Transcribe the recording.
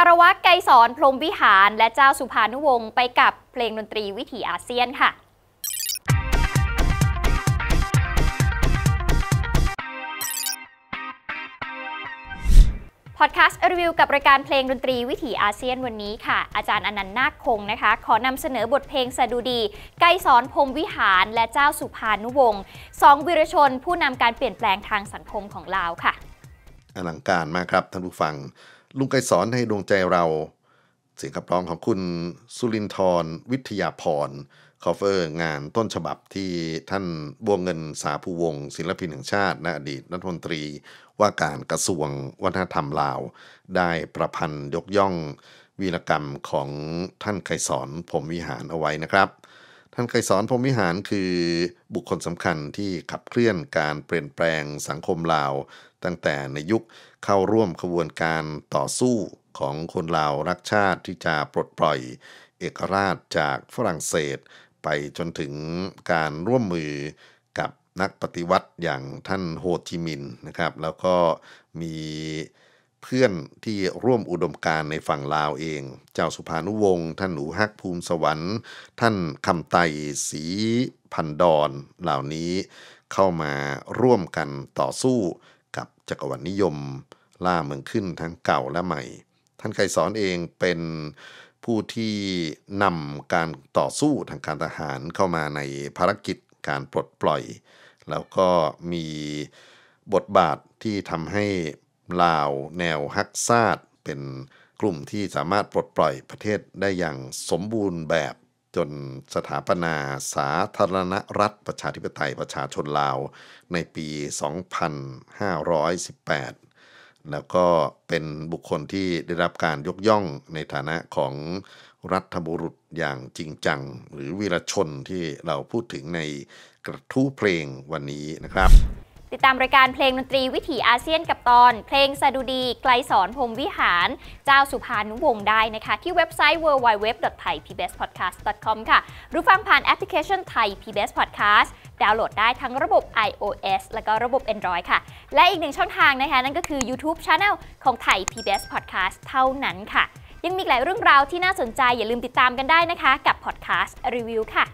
ารวะไกสอนพรมวิหารและเจ้าสุภานุวงศ์ไปกับเพลงดนตรีวิถีอาเซียนค่ะพอดแคสต์รีวิวกับรายการเพลงดนตรีวิถีอาเซียนวันนี้ค่ะอาจารย์อนันต์นาคคงนะคะ ขอนำเสนอบทเพลงสดุดี ไกสอนพรมวิหารและเจ้าสุภานุวงศ์สองวีรชนผู้นำการเปลี่ยนแปลงทางสังคมของลาวค่ะอลังการมากครับท่านผู้ฟังลุงไกสอนให้ดวงใจเราเสียงขับร้องของคุณสุรินทร์วิทยาพรคอฟเฟอร์งานต้นฉบับที่ท่านบัวเงินสาภูวงศิลปินแห่งชาตินะอดีตรัฐมนตรีว่าการกระทรวงวัฒนธรรมลาวได้ประพันธ์ยกย่อง วีรกรรมของท่านไกสอนผมวิหารเอาไว้นะครับท่านเคยสอนพรมิหารคือบุคคลสำคัญที่ขับเคลื่อนการเปลี่ยนแปลงสังคมลาวตั้งแต่ในยุคเข้าร่วมขบวนการต่อสู้ของคนลาวรักชาติที่จะปลดปล่อยเอกราชจากฝรั่งเศส ไปจนถึงการร่วมมือกับนักปฏิวัติอย่างท่านโฮจิมินนะครับ แล้วก็มีเพื่อนที่ร่วมอุดมการในฝั่งลาวเอง เจ้าสุภานุวงศ์ ท่านหนูฮักภูมิสวรรค์ ท่านคำไตสี พันดอน เหล่านี้เข้ามาร่วมกันต่อสู้กับจักรวรรดินิยม ล่าเมืองขึ้นทั้งเก่าและใหม่ ท่านไกรสอนเองเป็นผู้ที่นำการต่อสู้ทางการทหารเข้ามาในภารกิจการปลดปล่อย แล้วก็มีบทบาทที่ทำให้ลาวแนวฮักซาดเป็นกลุ่มที่สามารถปลดปล่อยประเทศได้อย่างสมบูรณ์แบบจนสถาปนาสาธารณรัฐประชาธิปไตยประชาชนลาวในปี 2518 แล้วก็เป็นบุคคลที่ได้รับการยกย่องในฐานะของรัฐบุรุษอย่างจริงจัง หรือวีรชนที่เราพูดถึงในกระทู้เพลงวันนี้นะครับติดตามรายการเพลงดนตรีวิถีอาเซียนกับตอน เพลงสดุดี ไกลสอนพงวิหาร เจ้าสุภานุวงศ์ได้นะคะ ที่เว็บไซต์ www.thaipbspodcast.com ค่ะ หรือฟังผ่านแอปพลิเคชัน Thai PBS Podcast ดาวน์โหลดได้ทั้งระบบ iOS แล้วก็ระบบ Android ค่ะ และอีกหนึ่งช่องทางนะคะนั่นก็คือ YouTube Channel ของ Thai PBS Podcast เท่านั้นค่ะ ยังมีหลายเรื่องราวที่น่าสนใจอย่าลืมติดตามกันได้นะคะ กับ Podcast Review ค่ะ